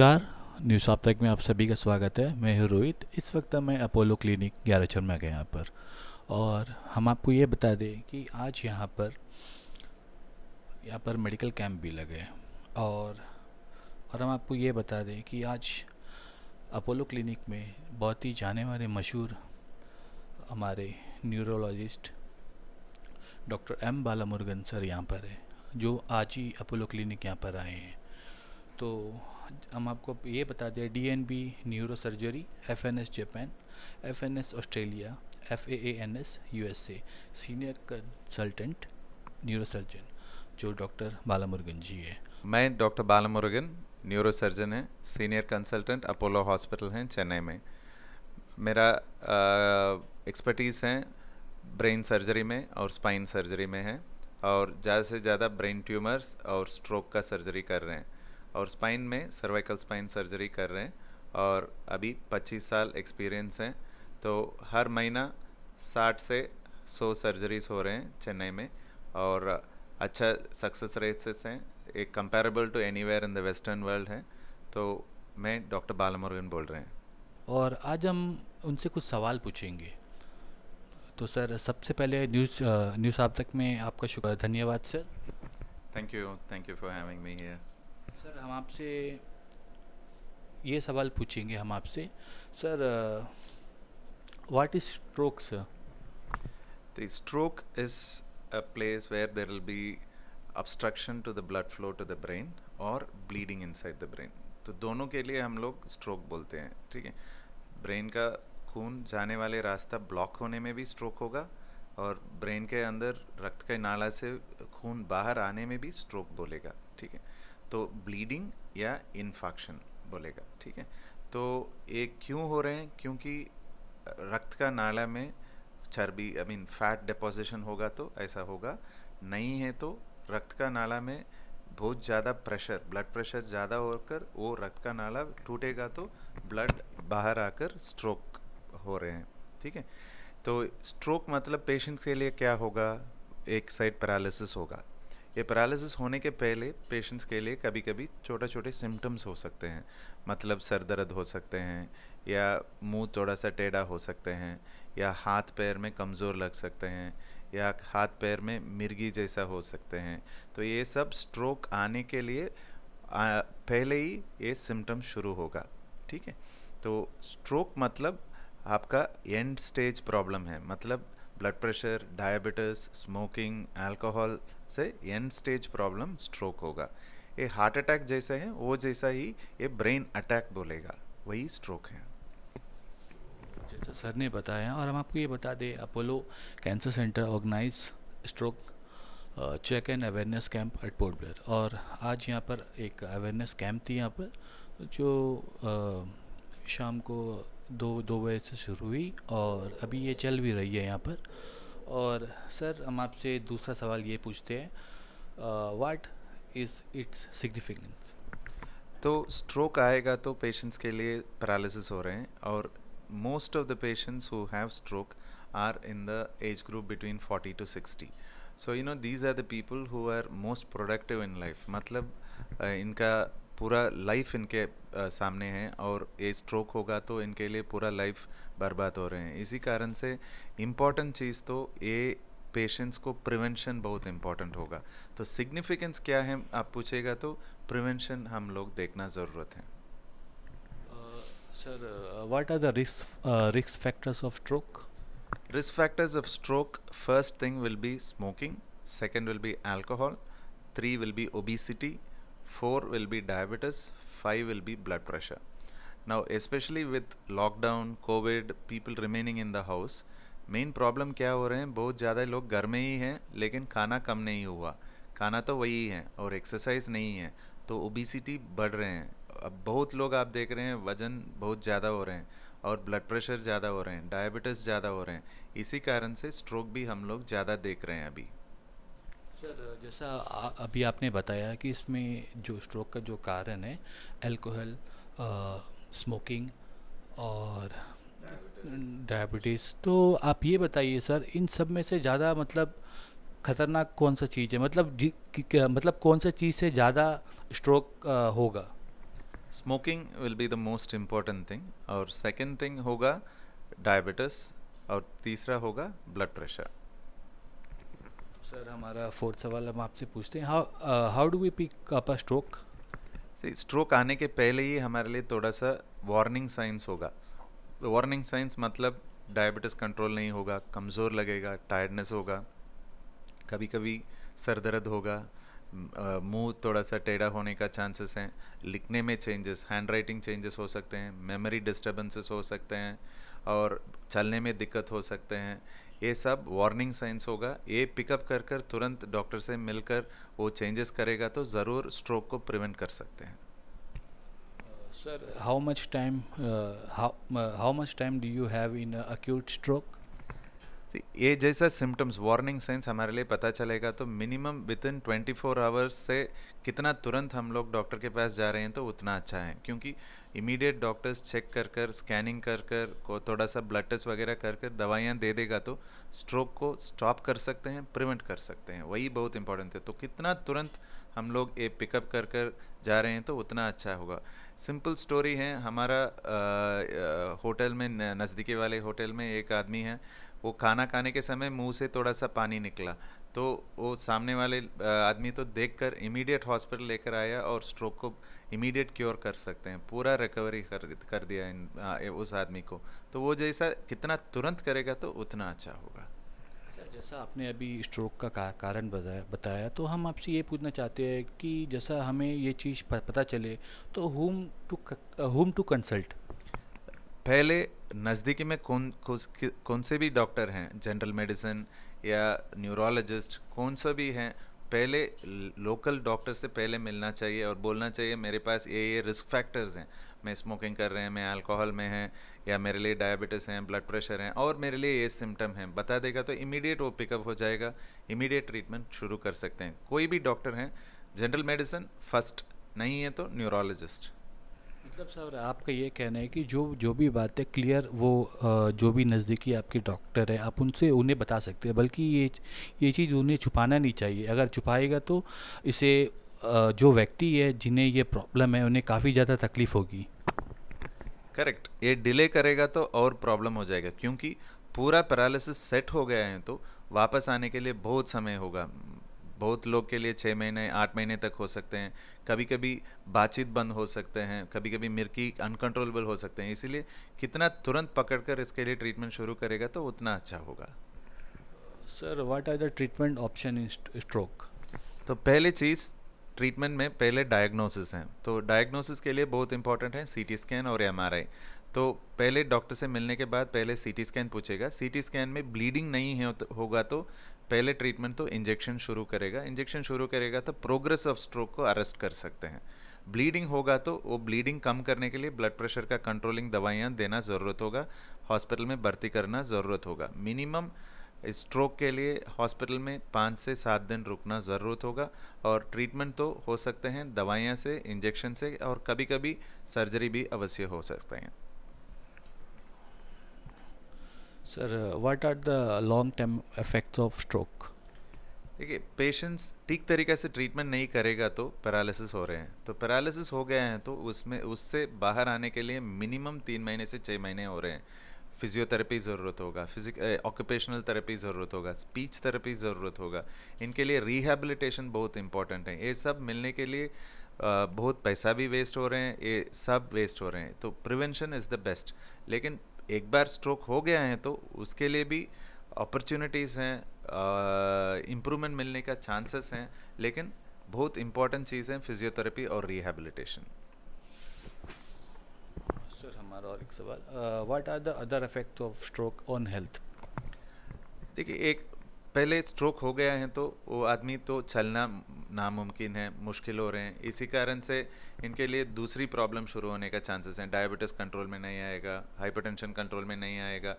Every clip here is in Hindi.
नमस्कार न्यूज साप्ताहिक में आप सभी का स्वागत है मैं हूँ रोहित इस वक्त मैं अपोलो क्लिनिक ग्यारह चर में गए यहाँ पर और हम आपको ये बता दें कि आज यहाँ पर यहाँ पर मेडिकल कैंप भी लगे और और हम आपको ये बता दें कि आज अपोलो क्लिनिक में बहुत ही जाने वाले मशहूर हमारे neurologist doctor M Balamurugan sir यहाँ पर है जो आज ही अपोलो क्लिनिक यहाँ पर आए हैं तो हम आपको ये बता दें D N B neuro surgery F N S Japan F N S Australia F A N S U S A senior consultant neuro surgeon जो डॉक्टर बालामुर्गन जी है मैं डॉक्टर बालामुर्गन न्यूरो सर्जन है सीनियर कंसल्टेंट अपोलो हॉस्पिटल हैं चेन्नई में मेरा एक्सपर्टीज़ है ब्रेन सर्जरी में और स्पाइन सर्जरी में है और ज़्यादा से ज़्यादा ब्रेन ट्यूमर्स और स्ट्रोक का सर्जरी कर रहे हैं और स्पाइन में सर्वाइकल स्पाइन सर्जरी कर रहे हैं और अभी 25 साल एक्सपीरियंस है तो हर महीना 60 से 100 सर्जरीज हो रहे हैं चेन्नई में और अच्छा सक्सेस रेट्स हैं एक comparable to where in the western world है तो मैं डॉक्टर बालामुर्गन बोल रहे हैं और आज हम उनसे कुछ सवाल पूछेंगे तो सर सबसे पहले न्यूज़ न्यूज़ आप तक में आपका शुक्र धन्यवाद sir thank you thank you for having me here sir हम आपसे ये सवाल पूछेंगे हम आपसे sir what is stroke sir The stroke is a place where there will be obstruction to the blood flow to the brain or bleeding inside the brain. तो दोनों के लिए हम लोग स्ट्रोक बोलते हैं ठीक है ब्रेन का खून जाने वाले रास्ता ब्लॉक होने में भी स्ट्रोक होगा और ब्रेन के अंदर रक्त के नाला से खून बाहर आने में भी स्ट्रोक बोलेगा ठीक है तो ब्लीडिंग या इन्फॉक्शन बोलेगा ठीक है तो ये क्यों हो रहे हैं क्योंकि रक्त का नाला में चर्बी आई मीन फैट डिपोजिशन होगा तो ऐसा होगा नहीं है तो रक्त का नाला में बहुत ज़्यादा प्रेशर ब्लड प्रेशर ज़्यादा होकर वो रक्त का नाला टूटेगा तो ब्लड बाहर आकर स्ट्रोक हो रहे हैं ठीक है तो स्ट्रोक मतलब पेशेंट के लिए क्या होगा एक साइड पैरालिसिस होगा ये पैरालिसिस होने के पहले पेशेंट्स के लिए कभी कभी छोटे छोटे सिम्टम्स हो सकते हैं मतलब सर दर्द हो सकते हैं या मुंह थोड़ा सा टेढ़ा हो सकते हैं या हाथ पैर में कमज़ोर लग सकते हैं या हाथ पैर में मिर्गी जैसा हो सकते हैं तो ये सब स्ट्रोक आने के लिए आ, पहले ही ये सिम्टम शुरू होगा ठीक है तो स्ट्रोक मतलब आपका एंड स्टेज प्रॉब्लम है मतलब blood pressure diabetes smoking alcohol से एंड स्टेज प्रॉब्लम स्ट्रोक होगा ये हार्ट अटैक जैसे हैं वो जैसा ही ये ब्रेन अटैक बोलेगा वही स्ट्रोक है जैसा सर ने बताया और हम आपको ये बता दें Apollo cancer centre organise stroke check and awareness camp at Port Blair और आज यहाँ पर एक अवेयरनेस कैंप थी यहाँ पर जो शाम को दो दो बजे से शुरू हुई और अभी ये चल भी रही है यहाँ पर और सर हम आपसे दूसरा सवाल ये पूछते हैं वाट इज़ इट्स सिग्निफिकेंस तो स्ट्रोक आएगा तो पेशेंट्स के लिए पैरालिसिस हो रहे हैं और most of the patients who have stroke are in the age group between 40 to 60 so you know these are the people who are most productive in life मतलब uh, इनका पूरा लाइफ इनके सामने है और ये स्ट्रोक होगा तो इनके लिए पूरा लाइफ बर्बाद हो रहे हैं इसी कारण से इम्पॉर्टेंट चीज़ तो ये पेशेंट्स को प्रिवेंशन बहुत इम्पॉर्टेंट होगा तो सिग्निफिकेंस क्या है आप पूछेगा तो प्रिवेंशन हम लोग देखना ज़रूरत है sir what are the risk risk factors of stroke risk factors of stroke first thing will be smoking second will be alcohol three will be obesity 4 will be diabetes, 5 will be blood pressure. Now especially with lockdown, COVID, people remaining in the house, main problem क्या हो रहे हैं बहुत ज़्यादा लोग घर में ही हैं लेकिन खाना कम नहीं हुआ खाना तो वही है और एक्सरसाइज नहीं है तो ओबिसिटी बढ़ रहे हैं अब बहुत लोग आप देख रहे हैं वज़न बहुत ज़्यादा हो रहे हैं और ब्लड प्रेशर ज़्यादा हो रहे हैं डायबिटीज़ ज़्यादा हो रहे हैं इसी कारण से स्ट्रोक भी हम लोग ज़्यादा देख रहे हैं अभी सर जैसा अभी आपने बताया कि इसमें जो स्ट्रोक का जो कारण है अल्कोहल स्मोकिंग और डायबिटीज़ तो आप ये बताइए सर इन सब में से ज़्यादा मतलब ख़तरनाक कौन सा चीज़ है मतलब मतलब कौन सा चीज़ से ज़्यादा स्ट्रोक होगा smoking will be the most important thing और सेकेंड थिंग होगा डायबिटिस और तीसरा होगा ब्लड प्रेशर सर हमारा फोर्थ सवाल हम आपसे पूछते हैं how how do we pick up a stroke stroke आने के पहले ही हमारे लिए थोड़ा सा वार्निंग साइंस होगा वार्निंग साइंस मतलब डायबिटीज़ कंट्रोल नहीं होगा कमज़ोर लगेगा टायर्डनेस होगा कभी कभी सर दर्द होगा मुंह थोड़ा सा टेढ़ा होने का चांसेस हैं लिखने में चेंजेस हैंड राइटिंग चेंजेस हो सकते हैं मेमोरी डिस्टर्बेंसेस हो सकते हैं और चलने में दिक्कत हो सकते हैं ये सब वार्निंग साइंस होगा ये पिकअप कर कर तुरंत डॉक्टर से मिलकर वो चेंजेस करेगा तो ज़रूर स्ट्रोक को प्रिवेंट कर सकते हैं sir how much time how much time do you have in acute stroke ये जैसा सिम्टम्स वार्निंग साइंस हमारे लिए पता चलेगा तो minimum within twenty four hours से कितना तुरंत हम लोग डॉक्टर के पास जा रहे हैं तो उतना अच्छा है क्योंकि इमीडिएट डॉक्टर्स चेक कर कर स्कैनिंग कर कर को थोड़ा सा ब्लड टेस्ट वगैरह कर कर दवाइयाँ दे देगा तो स्ट्रोक को स्टॉप कर सकते हैं प्रिवेंट कर सकते हैं वही बहुत इंपॉर्टेंट है तो कितना तुरंत हम लोग ये पिकअप कर कर जा रहे हैं तो उतना अच्छा होगा सिंपल स्टोरी है हमारा होटल में नज़दीकी वाले होटल में एक आदमी है वो खाना खाने के समय मुंह से थोड़ा सा पानी निकला तो वो सामने वाले आदमी तो देखकर इमीडिएट हॉस्पिटल लेकर आया और स्ट्रोक को इमीडिएट क्योर कर सकते हैं पूरा रिकवरी कर कर दिया इन आ, उस आदमी को तो वो जैसा कितना तुरंत करेगा तो उतना अच्छा होगा अच्छा, जैसा आपने अभी स्ट्रोक का कारण बताया बताया तो हम आपसे ये पूछना चाहते हैं कि जैसा हमें ये चीज़ पता चले तो home to home to consult पहले नज़दीकी में कौन कौन से भी डॉक्टर हैं जनरल मेडिसिन या न्यूरोलॉजिस्ट कौन सा भी हैं पहले लोकल डॉक्टर से पहले मिलना चाहिए और बोलना चाहिए मेरे पास ये ये रिस्क फैक्टर्स हैं मैं स्मोकिंग कर रहे हैं मैं अल्कोहल में हैं या मेरे लिए डायबिटीज़ हैं ब्लड प्रेशर हैं और मेरे लिए ये सिम्टम हैं बता देगा तो इमीडिएट वो पिकअप हो जाएगा इमीडिएट ट्रीटमेंट शुरू कर सकते हैं कोई भी डॉक्टर हैं जनरल मेडिसिन फर्स्ट नहीं है तो न्यूरोलॉजिस्ट मतलब सर आपका ये कहना है कि जो जो भी बात है क्लियर वो जो भी नज़दीकी आपके डॉक्टर है आप उनसे उन्हें बता सकते हैं बल्कि ये ये चीज़ उन्हें छुपाना नहीं चाहिए अगर छुपाएगा तो इसे जो व्यक्ति है जिन्हें ये प्रॉब्लम है उन्हें काफ़ी ज़्यादा तकलीफ़ होगी करेक्ट ये डिले करेगा तो और प्रॉब्लम हो जाएगा क्योंकि पूरा पैरालिसिस सेट हो गया है तो वापस आने के लिए बहुत समय होगा बहुत लोग के लिए छः महीने आठ महीने तक हो सकते हैं कभी कभी बातचीत बंद हो सकते हैं कभी कभी मिर्की अनकंट्रोलेबल हो सकते हैं इसीलिए कितना तुरंत पकड़ कर इसके लिए ट्रीटमेंट शुरू करेगा तो उतना अच्छा होगा sir what are the treatment option in stroke तो पहली चीज़ ट्रीटमेंट में पहले डायग्नोसिस हैं तो डायग्नोसिस के लिए बहुत इंपॉर्टेंट है सी स्कैन और एम तो पहले डॉक्टर से मिलने के बाद पहले सी स्कैन पूछेगा सी स्कैन में ब्लीडिंग नहीं है होगा तो पहले ट्रीटमेंट तो इंजेक्शन शुरू करेगा इंजेक्शन शुरू करेगा तो प्रोग्रेस ऑफ स्ट्रोक को अरेस्ट कर सकते हैं ब्लीडिंग होगा तो वो ब्लीडिंग कम करने के लिए ब्लड प्रेशर का कंट्रोलिंग दवाइयाँ देना ज़रूरत होगा हॉस्पिटल में भर्ती करना ज़रूरत होगा मिनिमम स्ट्रोक के लिए हॉस्पिटल में पाँच से सात दिन रुकना ज़रूरत होगा और ट्रीटमेंट तो हो सकते हैं दवाइयाँ से इंजेक्शन से और कभी कभी सर्जरी भी अवश्य हो सकते हैं sir what are the long term effects of stroke देखिए पेशेंट्स ठीक तरीके से ट्रीटमेंट नहीं करेगा तो पैरालिसिस हो रहे हैं तो पैरालिसिस हो गए हैं तो उसमें उससे बाहर आने के लिए मिनिमम तीन महीने से छः महीने हो रहे हैं फिजियोथेरेपी ज़रूरत होगा फिजिक ऑक्यूपेशनल थेरेपी ज़रूरत होगा स्पीच थेरेपी ज़रूरत होगा इनके लिए रिहेबिलिटेशन बहुत इंपॉर्टेंट है ये सब मिलने के लिए बहुत पैसा भी वेस्ट हो रहे हैं ये सब वेस्ट हो रहे हैं तो प्रिवेंशन इज़ द बेस्ट लेकिन एक बार स्ट्रोक हो गया है तो उसके लिए भी अपॉर्चुनिटीज़ हैं इम्प्रूवमेंट मिलने का चांसेस हैं लेकिन बहुत इम्पोर्टेंट चीज़ है फिजियोथेरेपी और रिहेबिलिटेशन सर हमारा और एक सवाल what are the other effect of stroke on health देखिए एक पहले स्ट्रोक हो गया है तो वो आदमी तो चलना नामुमकिन है मुश्किल हो रहे हैं इसी कारण से इनके लिए दूसरी प्रॉब्लम शुरू होने का चांसेस हैं डायबिटीज़ कंट्रोल में नहीं आएगा हाइपरटेंशन कंट्रोल में नहीं आएगा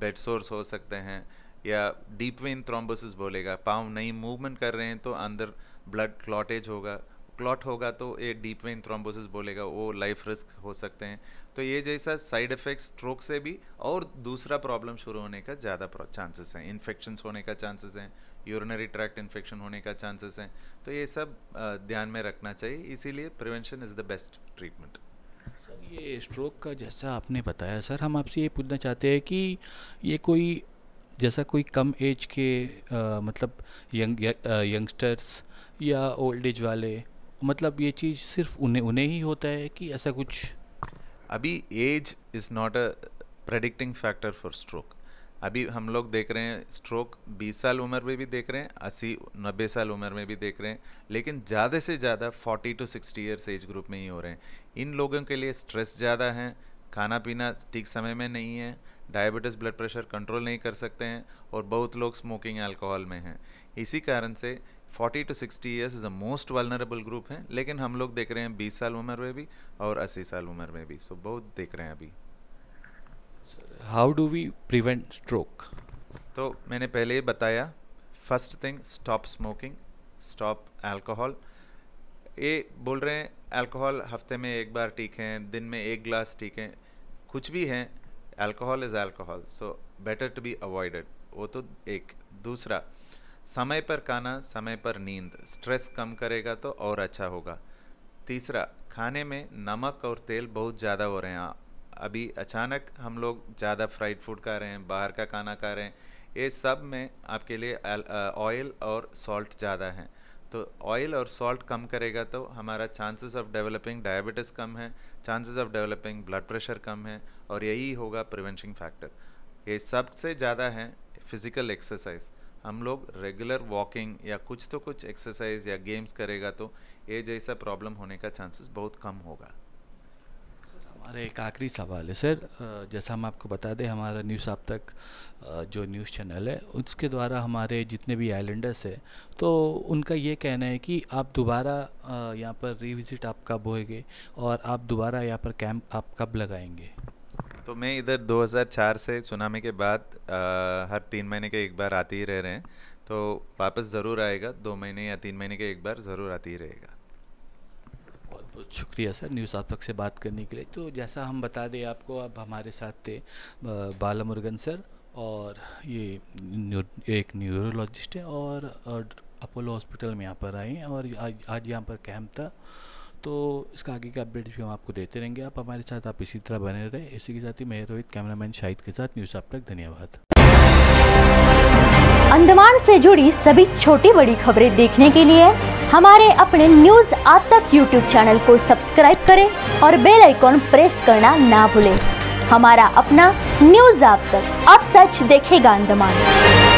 बेड सोर्स हो सकते हैं या डीप वेन थ्रोम्बोसिस बोलेगा पाँव नहीं मूवमेंट कर रहे हैं तो अंदर ब्लड क्लॉटेज होगा क्लॉट होगा तो ये डीप वेन थ्रोम्बोसिस बोलेगा वो लाइफ रिस्क हो सकते हैं तो ये जैसा साइड इफेक्ट स्ट्रोक से भी और दूसरा प्रॉब्लम शुरू होने का ज़्यादा चांसेस हैं इन्फेक्शन होने का चांसेस हैं यूरिनरी ट्रैक्ट इन्फेक्शन होने का चांसेस हैं तो ये सब ध्यान में रखना चाहिए इसीलिए prevention is the best treatment sir ये स्ट्रोक का जैसा आपने बताया सर हम आपसे ये पूछना चाहते हैं कि ये कोई जैसा कोई कम एज के आ, मतलब यंग यंगस्टर्स या ओल्ड एज वाले मतलब ये चीज़ सिर्फ उन्हें उन्हें ही होता है कि ऐसा कुछ अभी age is not a predicting factor for stroke अभी हम लोग देख रहे हैं स्ट्रोक 20 साल उम्र में भी देख रहे हैं अस्सी नब्बे साल उम्र में भी देख रहे हैं लेकिन ज़्यादा से ज़्यादा 40 टू 60 ईयर्स एज ग्रुप में ही हो रहे हैं इन लोगों के लिए स्ट्रेस ज़्यादा है खाना पीना ठीक समय में नहीं है डायबिटीज़ ब्लड प्रेशर कंट्रोल नहीं कर सकते हैं और बहुत लोग स्मोकिंग अल्कोहल में हैं इसी कारण से 40 to 60 years is a most vulnerable group है लेकिन हम लोग देख रहे हैं 20 साल उम्र में भी और 80 साल उम्र में भी सो so, बहुत देख रहे हैं अभी how do we prevent stroke तो मैंने पहले ही बताया first thing stop smoking stop alcohol ये बोल रहे हैं एल्कोहल हफ्ते में एक बार ठीक है दिन में एक ग्लास ठीक है कुछ भी है alcohol is alcohol so better to be avoided वो तो एक दूसरा समय पर खाना समय पर नींद स्ट्रेस कम करेगा तो और अच्छा होगा तीसरा खाने में नमक और तेल बहुत ज़्यादा हो रहे हैं अभी अचानक हम लोग ज़्यादा फ्राइड फूड खा रहे हैं बाहर का खाना खा रहे हैं ये सब में आपके लिए ऑयल और सॉल्ट ज़्यादा हैं तो ऑयल और सॉल्ट कम करेगा तो हमारा चांसेस ऑफ डेवलपिंग डायबिटीज़ कम है chances of developing blood pressure कम है और यही होगा प्रिवेंशन फैक्टर ये सबसे ज़्यादा है फिज़िकल एक्सरसाइज हम लोग रेगुलर वॉकिंग या कुछ तो कुछ एक्सरसाइज या गेम्स करेगा तो ये जैसा प्रॉब्लम होने का चांसेस बहुत कम होगा हमारा एक आखिरी सवाल है सर जैसा हम आपको बता दें हमारा न्यूज़ आप तक जो न्यूज़ चैनल है उसके द्वारा हमारे जितने भी आइलैंडर्स है तो उनका ये कहना है कि आप दोबारा यहाँ पर रिविज़िट आप कब होएंगे और आप दोबारा यहाँ पर कैंप आप कब लगाएंगे तो मैं इधर 2004 से सुनामी के बाद आ, हर तीन महीने के एक बार आते ही रह रहे हैं तो वापस ज़रूर आएगा दो महीने या तीन महीने के एक बार ज़रूर आते ही रहेगा बहुत बहुत शुक्रिया सर न्यूज़ आप तक से बात करने के लिए तो जैसा हम बता दें आपको आप हमारे साथ थे बाला मुर्गन सर और ये एक न्यूरोलॉजिस्ट है और, अपोलो हॉस्पिटल में यहाँ पर आए हैं और आज आज यहाँ पर कैंप था तो इसका आगे का अपडेट भी हम आपको देते रहेंगे आप हमारे साथ आप इसी तरह बने रहे इसी के साथ ही मैं रोहित कैमरामैन शाहिद के साथ न्यूज़ आप तक धन्यवाद अंडमान से जुड़ी सभी छोटी बड़ी खबरें देखने के लिए हमारे अपने न्यूज आप तक यूट्यूब चैनल को सब्सक्राइब करें और बेल आइकॉन प्रेस करना ना भूलें हमारा अपना न्यूज आप तक अब सच देखेगा अंडमान